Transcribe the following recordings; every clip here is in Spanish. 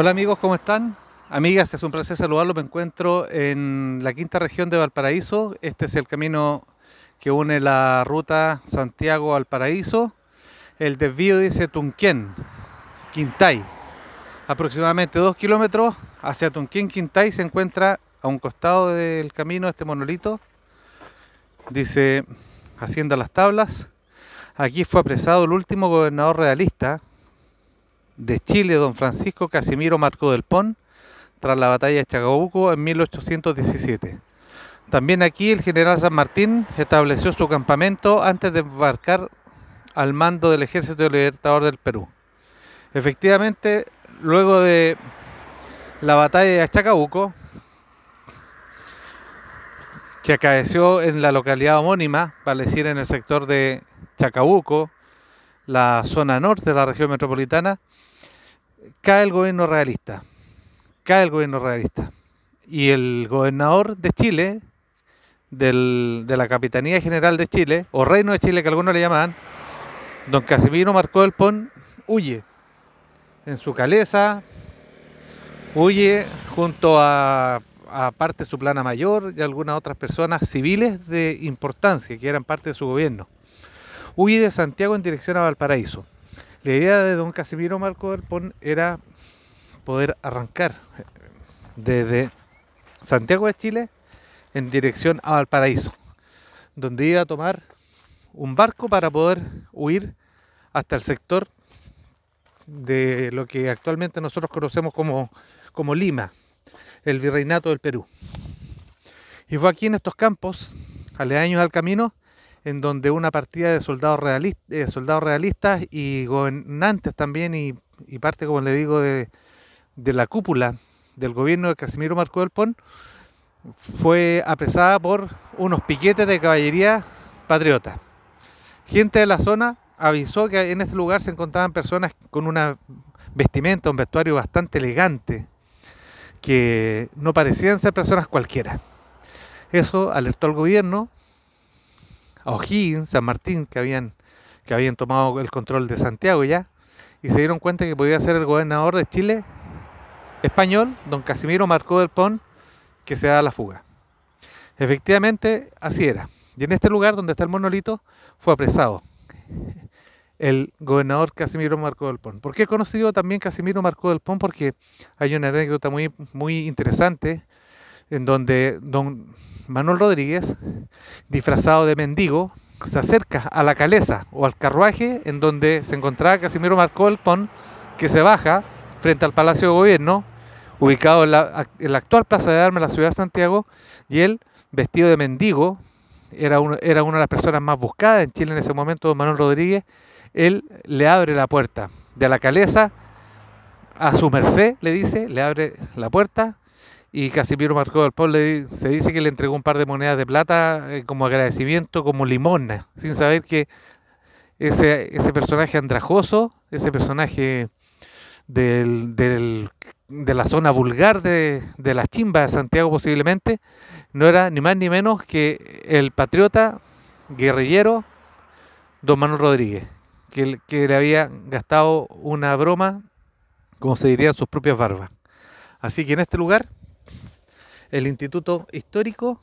Hola amigos, ¿cómo están? Amigas, es un placer saludarlos. Me encuentro en la quinta región de Valparaíso. Este es el camino que une la ruta Santiago al El desvío dice Tunquén, Quintay. Aproximadamente dos kilómetros hacia Tunquén, Quintay se encuentra a un costado del camino este monolito. Dice Hacienda Las Tablas. Aquí fue apresado el último gobernador realista de Chile, don Francisco Casimiro Marco del Pon, tras la batalla de Chacabuco en 1817. También aquí el general San Martín estableció su campamento antes de embarcar al mando del Ejército Libertador del Perú. Efectivamente, luego de la batalla de Chacabuco... que acaeció en la localidad homónima, vale decir en el sector de Chacabuco, la zona norte de la región metropolitana, cae el gobierno realista. Cae el gobierno realista. Y el gobernador de Chile, de la Capitanía General de Chile, o Reino de Chile que algunos le llamaban, don Casimiro Marcó del Pon, huye. En su caleza, huye junto a, a parte de su plana mayor y algunas otras personas civiles de importancia que eran parte de su gobierno. Huye de Santiago en dirección a Valparaíso. La idea de don Casimiro Marco del Pon era poder arrancar eh, desde Santiago de Chile en dirección a Valparaíso, donde iba a tomar un barco para poder huir hasta el sector de lo que actualmente nosotros conocemos como, como Lima, el virreinato del Perú. Y fue aquí en estos campos, aledaños al camino, en donde una partida de soldados, eh, realistas y gobernantes también y, parte, como le digo, de, la cúpula del gobierno de Casimiro Marco del Pón... fue apresada por unos piquetes de caballería patriota. Gente de la zona avisó que en este lugar se encontraban personas con una vestimenta, un vestuario bastante elegante, que no parecían ser personas cualquiera. Eso alertó al gobierno, a O'Higgins, San Martín, que habían, que habían tomado el control de Santiago ya, y se dieron cuenta que podía ser el gobernador de Chile español, don Casimiro Marcó del Pon, que se da la fuga. Efectivamente, así era. Y en este lugar donde está el monolito fue apresado el gobernador Casimiro Marco del Pon. ¿Por qué he conocido también Casimiro Marco del Pon? Porque hay una anécdota muy, muy interesante en donde don Manuel Rodríguez, disfrazado de mendigo, se acerca a la caleza o al carruaje en donde se encontraba Casimiro Marcó el que se baja frente al Palacio de Gobierno, ubicado en la, actual Plaza de Armas de la ciudad de Santiago, y él, vestido de mendigo, era, era una de las personas más buscadas en Chile en ese momento, don Manuel Rodríguez, él le abre la puerta de la caleza a su merced, le dice, le abre la puerta y Casimiro Marcó del Pueblo se dice que le entregó un par de monedas de plata eh, como agradecimiento, como limona, sin saber que ese, ese personaje andrajoso, ese personaje del, de la zona vulgar de, de las chimbas de Santiago posiblemente, no era ni más ni menos que el patriota guerrillero Don Manuel Rodríguez, que, que le había gastado una broma, como se dirían sus propias barbas. Así que en este lugar el Instituto Histórico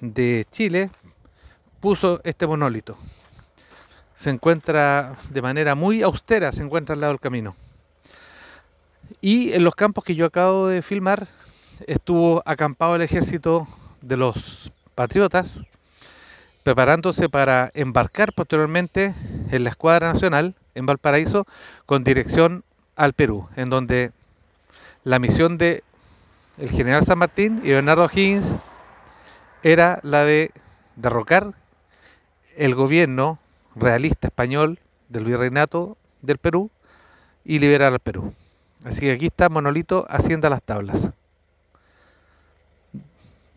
de Chile puso este monólito. Se encuentra de manera muy austera, se encuentra al lado del camino. Y en los campos que yo acabo de filmar estuvo acampado el ejército de los patriotas, preparándose para embarcar posteriormente en la Escuadra Nacional en Valparaíso con dirección al Perú, en donde la misión de el general San Martín y Bernardo Higgins era la de derrocar el gobierno realista español del virreinato del Perú y liberar al Perú. Así que aquí está Monolito haciendo las tablas.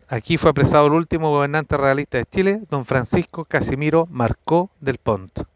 Aquí fue apresado el último gobernante realista de Chile, don Francisco Casimiro Marcó del Pont.